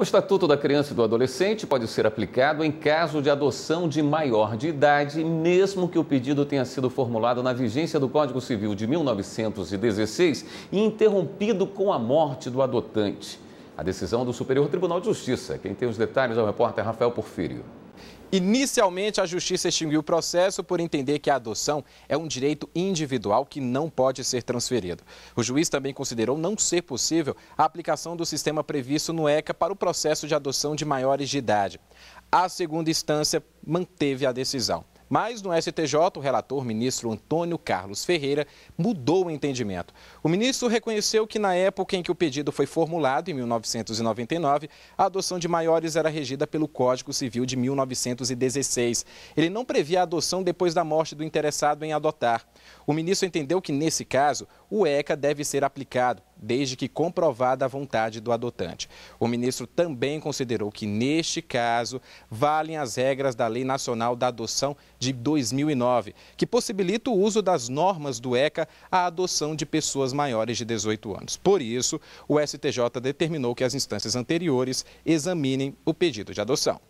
O Estatuto da Criança e do Adolescente pode ser aplicado em caso de adoção de maior de idade, mesmo que o pedido tenha sido formulado na vigência do Código Civil de 1916 e interrompido com a morte do adotante. A decisão do Superior Tribunal de Justiça. Quem tem os detalhes é o repórter Rafael Porfírio. Inicialmente, a justiça extinguiu o processo por entender que a adoção é um direito individual que não pode ser transferido. O juiz também considerou não ser possível a aplicação do sistema previsto no ECA para o processo de adoção de maiores de idade. A segunda instância manteve a decisão. Mas no STJ, o relator ministro Antônio Carlos Ferreira mudou o entendimento. O ministro reconheceu que na época em que o pedido foi formulado, em 1999, a adoção de maiores era regida pelo Código Civil de 1916. Ele não previa a adoção depois da morte do interessado em adotar. O ministro entendeu que, nesse caso, o ECA deve ser aplicado desde que comprovada a vontade do adotante. O ministro também considerou que, neste caso, valem as regras da Lei Nacional da Adoção de 2009, que possibilita o uso das normas do ECA à adoção de pessoas maiores de 18 anos. Por isso, o STJ determinou que as instâncias anteriores examinem o pedido de adoção.